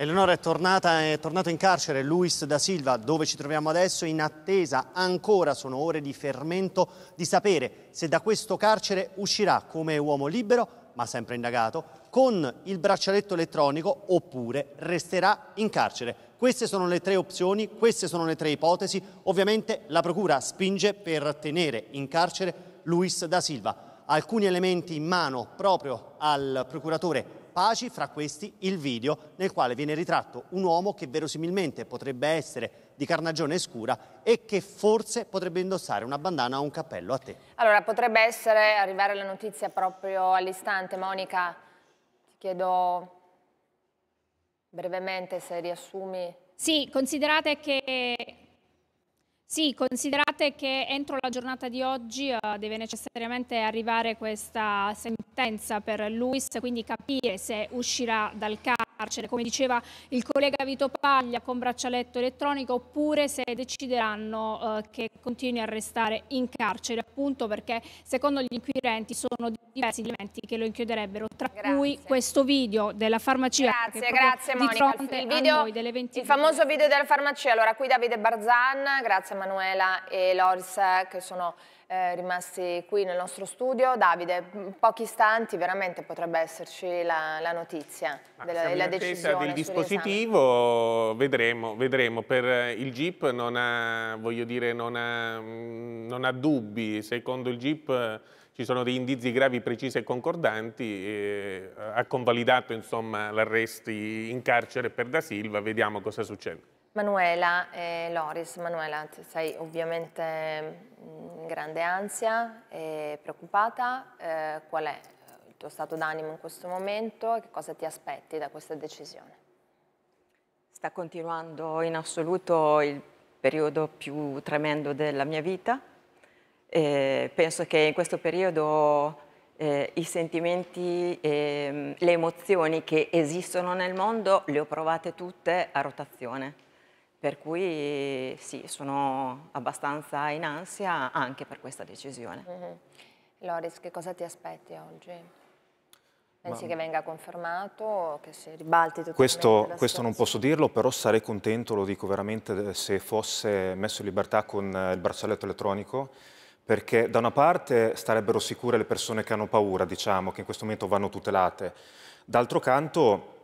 Eleonora è, tornata, è tornato in carcere Luis da Silva, dove ci troviamo adesso, in attesa ancora sono ore di fermento di sapere se da questo carcere uscirà come uomo libero, ma sempre indagato, con il braccialetto elettronico oppure resterà in carcere. Queste sono le tre opzioni, queste sono le tre ipotesi. Ovviamente la Procura spinge per tenere in carcere Luis da Silva. Alcuni elementi in mano proprio al procuratore capaci, fra questi il video nel quale viene ritratto un uomo che verosimilmente potrebbe essere di carnagione scura e che forse potrebbe indossare una bandana o un cappello a te. Allora, potrebbe essere arrivare la notizia proprio all'istante, Monica, ti chiedo brevemente se riassumi. Sì, considerate che sì, considerate che entro la giornata di oggi uh, deve necessariamente arrivare questa sentenza per Luis, quindi capire se uscirà dal carcere, come diceva il collega Vito Paglia, con braccialetto elettronico, oppure se decideranno eh, che continui a restare in carcere, appunto perché secondo gli inquirenti sono diversi gli elementi che lo inchioderebbero, tra grazie. cui questo video della farmacia. Grazie, grazie Monica. Il, video, il famoso video della farmacia. Allora qui Davide Barzan, grazie Manuela e Loris che sono eh, rimasti qui nel nostro studio. Davide, pochi istanti veramente potrebbe esserci la, la notizia Ma della, della decisione. del dispositivo vedremo, vedremo, Per eh, il GIP non ha, dire, non, ha, mm, non ha dubbi, secondo il GIP eh, ci sono dei indizi gravi, precisi e concordanti, eh, ha convalidato l'arresto in carcere per Da Silva, vediamo cosa succede. Manuela e Loris, Manuela sei ovviamente mm, grande ansia e preoccupata, eh, qual è eh, il tuo stato d'animo in questo momento e che cosa ti aspetti da questa decisione? Sta continuando in assoluto il periodo più tremendo della mia vita e penso che in questo periodo eh, i sentimenti, eh, le emozioni che esistono nel mondo le ho provate tutte a rotazione per cui sì, sono abbastanza in ansia anche per questa decisione. Mm -hmm. Loris, che cosa ti aspetti oggi? Pensi Ma... che venga confermato o che si ribalti tutto Questo, questo non posso dirlo, però sarei contento, lo dico veramente, se fosse messo in libertà con eh, il braccialetto elettronico, perché da una parte starebbero sicure le persone che hanno paura, diciamo, che in questo momento vanno tutelate, d'altro canto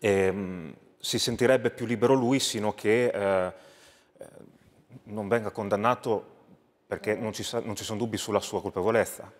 ehm, si sentirebbe più libero lui sino che eh, non venga condannato perché non ci, non ci sono dubbi sulla sua colpevolezza,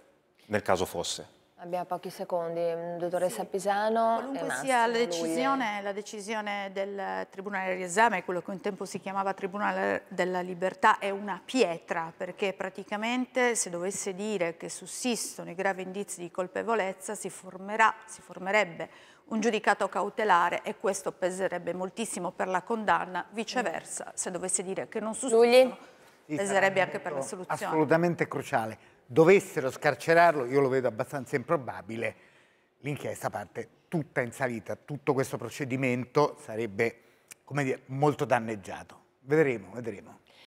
nel caso fosse. Abbiamo pochi secondi, mm, dottoressa sì. Pisano. Qualunque sia la decisione, è... la decisione del Tribunale del Riesame, quello che un tempo si chiamava Tribunale della Libertà, è una pietra perché praticamente se dovesse dire che sussistono i gravi indizi di colpevolezza si, formerà, si formerebbe un giudicato cautelare e questo peserebbe moltissimo per la condanna, viceversa se dovesse dire che non sussistono peserebbe anche per la soluzione. Assolutamente cruciale dovessero scarcerarlo, io lo vedo abbastanza improbabile, l'inchiesta parte tutta in salita, tutto questo procedimento sarebbe dire, molto danneggiato. Vedremo, vedremo.